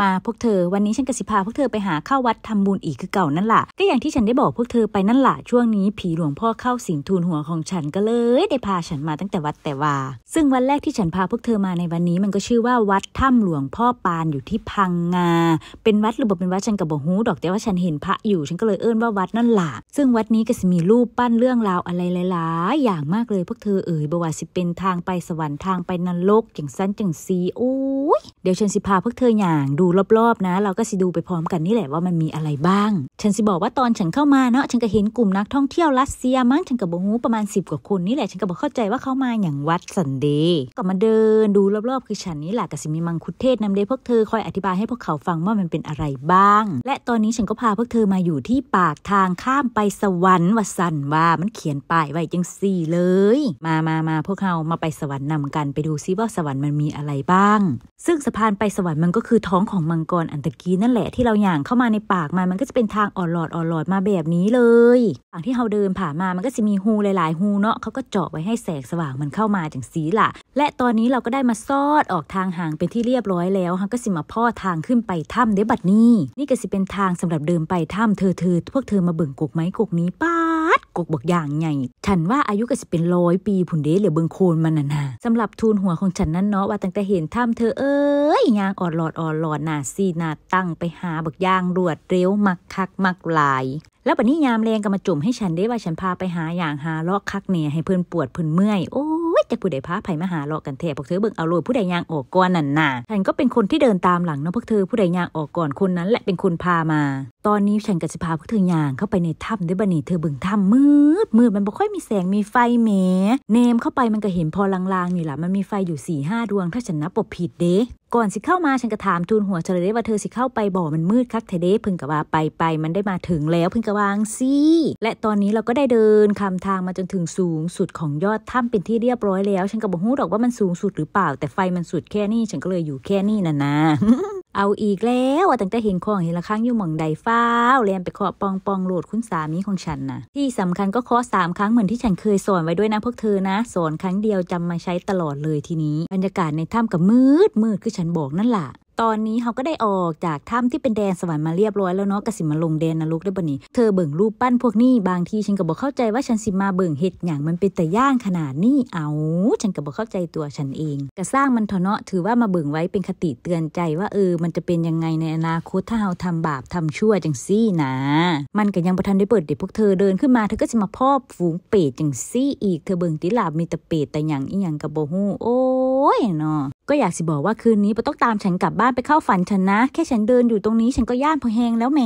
มาพวกเธอวันนี้ฉันกสิพาพวกเธอไปหาเข้าวัดทำบุญอีกคือเก่านั่นแหละก็อย่างที่ฉันได้บอกพวกเธอไปนั่นแหละช่วงนี้ผีหลวงพ่อเข้าสิงทูลหัวของฉันก็เลย ได้พาฉันมาตั้งแต่วัดแต่ว่าซึ่งวันแรกที่ฉันพาพวกเธอมาในวันนี้ มันก็ชื่อว่าวัดถ้ำหลวงพ่อปานอยู่ที่พังงาเป็นวัดหรือบบเป็นวัดฉันกับบอกฮูดอกแต่ว่าฉันเห็นพระอยู่ฉันก็เลยเอิ้นว่าวัดนั่นแหละซึ่งวัดนี้ก็จะมีรูปปั้นเรื่องราวอะไรหลาย ๆ อย่างมากเลยพวกเธอเอ๋ยบว่าสิเป็นทางไปสวรรค์ทางไปนรกอย่างสั้นอย่างซีโอ้ยเดี๋ยวฉันสิพาพวกเธออย่างดูรอบๆนะ เราก็สิดูไปพร้อมกันนี่แหละว่า มันมีอะไรบ้าง ฉันสิบอกว่าตอนฉันเข้ามาเนาะฉัน ก็เห็นกลุ่มนักท่องเที่ยวรัสเซียมั้งฉันก็บอกงูประมาณ 10 กว่าคนนี่แหละ ฉันก็บอกเข้าใจว่าเขามาอย่างวัดสันเดย์ก็มาเดินดูรอบๆคือฉันนี่แหละก็สิมีมังคุดเทศนำเดพวกเธอคอยอธิบายให้พวกเขาฟังว่ามันเป็นอะไรบ้าง และตอนนี้ฉันก็พาพวกเธอมาอยู่ที่ปากทางข้ามไปสวรรค์ วัสันว่ามันเขียนป้ายไว้จังสี่เลย มามามาพวกเรามาไปสวรรค์นำกันไปดูซิว่าสวรรค์มันมีอะไรบ้าง ซึ่งสะพานไปสวรรค์มันก็คือท้องของมังกรอันตะกี้นั่นแหละที่เราหย่างเข้ามาในปากมันมันก็จะเป็นทางอ่อนหลอดอ่อนหลอดมาแบบนี้เลยทางที่เราเดินผ่านมา มันก็จะมีฮูหลายๆฮูเนาะ เขาก็เจาะไว้ให้แสงสว่างมันเข้ามาจังสีล่ะ และตอนนี้เราก็ได้มาซอดออกทางหางเป็นที่เรียบร้อยแล้วฮะก็สิมาพ่อทางขึ้นไปถ้ำเดบัดนี้ นี่ก็สิเป็นทางสำหรับเดินไปถ้ำเธอเธอพวกเธอมาเบิ่งกกไม้กกนี้ป้ากบักอย่างใหญ่ ฉันว่าอายุก็สิเป็นร้อยปีผุนเดชเหลือเบิงโคนมันน่ะนะสำหรับทูนหัวของฉันนั้นเนาะ ว่าตั้งแต่เห็นถ้ำเธอเอ้ยยางออดหลอดออดหลอดหนาซีหนาตั้งไปหาบักย่างรวดเร็วมักคักมักหลายแล้วบัดนี้ยามแรงก็มาจุ่มให้ฉันได้ว่าฉันพาไปหาอย่างหาเลาะคักเนี่ยให้เพื่อนปวดเพื่อนเมื่อยโจากผู้ใดพาไผมาหาเลาะกันแท้พวกเธอเบิ่งเอาลอยผู้ใดย่างออกก่อนนั่นน่ะฉันก็เป็นคนที่เดินตามหลังเนาะพวกเธอผู้ใดย่างออกก่อนคนนั้นแหละเป็นคนพามา ตอนนี้ฉันก็จะพาพวกเธอย่างเข้าไปในถ้ำได้บันี่เธอเบิ่งถ้ำมืด มืดมันบ่ค่อยมีแสงมีไฟแหมเนมเข้าไปมันก็เห็นพอลางๆนี่หล่ะมันมีไฟอยู่สี่ห้าดวงถ้าฉันนับบผิดเด้ก่อนสิเข้ามา ฉันก็ถามทูลหัวเฉลยว่าเธอสิเข้าไปบ่อมันมืดคักเทเดพึ่งกะว่าไปไปมันได้มาถึงแล้วพึ่งกะวางซีและตอนนี้เราก็ได้เดินคำทางมาจนถึงสูงสุดของยอดถ้ำเป็นที่เรียบร้อยแล้ว ฉันก็บอกฮู้ดอกว่ามันสูงสุดหรือเปล่าแต่ไฟมันสุดแค่นี้ฉันก็เลยอยู่แค่นี้นะนะเอาอีกแล้วตั้งแต่เห็นข้องเห็นละครั้งอยู่หม่องใดฟ้าวเรียนไปขอปองปองโหลดคุณสามีของฉันนะที่สำคัญก็ขอสามครั้งเหมือนที่ฉันเคยสอนไว้ด้วยนะพวกเธอนะสอนครั้งเดียวจำมาใช้ตลอดเลยทีนี้ บรรยากาศในถ้ำกับมืดมืดคือฉันบอกนั่นแหละตอนนี้เขาก็ได้ออกจากถ้ำที่เป็นแดนสวรรค์มาเรียบร้อยแล้วเนาะกสิมาลงแดนนรกได้บนนี่เธอเบิ่งรูปปั้นพวกนี้บางทีฉันก็บอกเข้าใจว่าฉันสิมาเบิ่งเห็ดอย่างมันเป็นแต่ย่างขนาดนี้เอาฉันก็บอกเข้าใจตัวฉันเอง ก็สร้างมันเถาะเนาะถือว่ามาเบิ่งไว้เป็นคติเตือนใจว่าเออมันจะเป็นยังไงในอนาคตถ้าเราทำบาปทำชั่วจังซี่นะ มันก็ยังประทันได้เปิดเด็กพวกเธอเดินขึ้นมาเธอก็จะมาพอบฝูงเป็ดจังซี่อีกเธอเบิ่งติลาบมีแต่เป็ดแต่อย่างอีหยังกับโบฮู้โอ้ยเนาะก็อยากสิบอกว่าคืนนี้ปต้องตามฉันกลับบ้านไปเข้าฝันฉันนะ แค่ฉันเดินอยู่ตรงนี้ฉันก็ย่านพอแหงแล้วแหม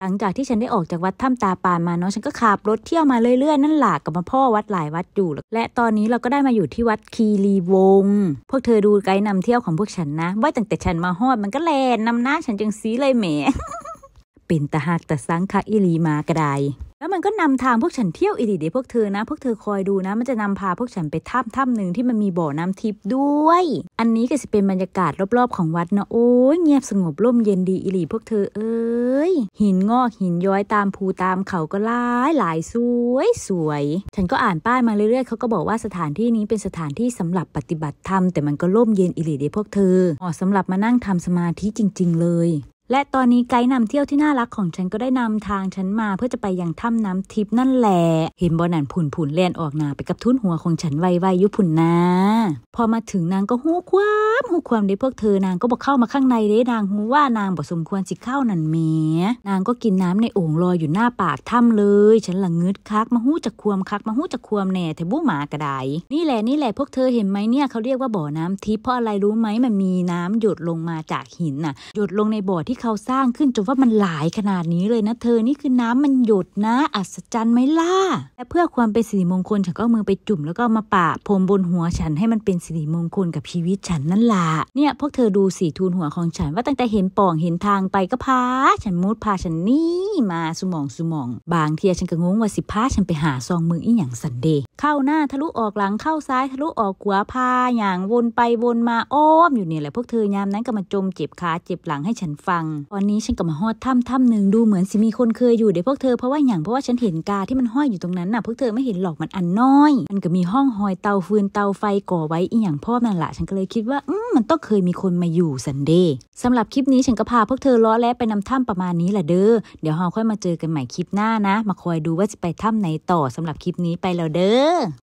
หลังจากที่ฉันได้ออกจากวัดถ้ำตาปานมาเนาะฉันก็ขับรถเที่ยวมาเรื่อยๆนั่นหละกับมาพ่อวัดหลายวัดอยู่และตอนนี้เราก็ได้มาอยู่ที่วัดคีรีวง พวกเธอดูไกด์นำเที่ยวของพวกฉันนะ ว่าตั้งแต่ฉันมาฮอดมันก็แลนนำหน้าฉันจังสีเลยแหมเป็นตาหักแต่สังคาอิลีมากระไดแล้วมันก็นำทางพวกฉันเที่ยวอีดิเดี๋ยวพวกเธอนะ พวกเธอคอยดูนะ มันจะนำพาพวกฉันไปถ้ำถ้ำหนึ่งที่มันมีบ่อน้ำทิพย์ด้วย อันนี้ก็จะเป็นบรรยากาศรอบๆของวัดนะโอ้ยเงียบสงบร่มเย็นดีอีหลีพวกเธอ เอ้ยหินงอกหินย้อยตามภูตามเขาก็หลายหลายสวยสวยฉันก็อ่านป้ายมาเรื่อยๆเขาก็บอกว่าสถานที่นี้เป็นสถานที่สำหรับปฏิบัติธรรมแต่มันก็ร่มเย็นอีหลีเดี๋ยวพวกเธอเหมาะสำหรับมานั่งทำสมาธิจริง ๆ เลยและตอนนี้ไกด์นำเที่ยวที่น่ารักของฉันก็ได้นำทางฉันมาเพื่อจะไปยังถ้ำน้ำทิพนั่นแหละเห็นบอนันผุนผุนเลียนออกนาไปกับทุนหัวของฉันไวไวยุผุนนาพอมาถึงนางก็หูความหูความได้พวกเธอนางก็บอกเข้ามาข้างในเด้นางหูว่านางบอกสมควรสิเข้านันเมียนางก็กินน้ำในโอ่งลอยอยู่หน้าปากถ้ำเลย ฉันหลังเงดคักมาหู้จากควมคักมาหู้จากควมแหน่เทบู้หมากระไดนี่แหละนี่แหละพวกเธอเห็นไหมเนี่ยเขาเรียกว่าบ่อน้ำทิพเพราะอะไรรู้ไหมมันมีน้ำหยดลงมาจากหินน่ะหยดลงในบ่อที่เขาสร้างขึ้นจนว่ามันหลายขนาดนี้เลยนะเธอ นี่คือน้ำมันหยดนะ อัศจรรย์ไหมล่ะและเพื่อความเป็นสิริมงคลฉันก็มือไปจุ่มแล้วก็มาปะพรมบนหัวฉันให้มันเป็นสิริมงคลกับชีวิตฉันนั่นล่ะ เนี่ย พวกเธอดูสีทูนหัวของฉันว่าตั้งแต่เห็นป่องเห็นทางไปก็พา ฉันมุดพาฉันนี่มาสมองสมอง บางเทียฉันก็งงว่าสิพาฉันไปหาซองมืออีหยังสันเดย์เข้าหน้าทะลุออกหลังเข้าซ้ายทะลุออกขวาพาอย่างวนไปวนมาอ้อมอยู่เนี่ยแหละพวกเธอยามนั้นก็มาจมเจ็บขาเจ็บหลังให้ฉันฟังตอนนี้ฉันก็มาฮอดถ้ำถ้ำหนึ่งดูเหมือนสิมีคนเคยอยู่เดี๋ยวพวกเธอเพราะว่าอย่างเพราะว่าฉันเห็นกาที่มันห้อยอยู่ตรงนั้นน่ะพวกเธอไม่เห็นหรอกมันอันน้อยมันก็มีห้องหอยเตาฟืนเตาไฟก่อไว้อีอย่างพ่อแม่นละฉันก็เลยคิดว่าอืมมันต้องเคยมีคนมาอยู่สันเดย์สำหรับคลิปนี้ฉันก็พาพวกเธอล้อและไปนำถ้ำประมาณนี้แหละเด้อเดี๋ยวเราค่อยมาเจอกันใหม่คลิปหน้านะมาคอยดูว่าจะไปถ้ำไหนต่อสำหรับคลิปนี้ไปแล้วเด้อ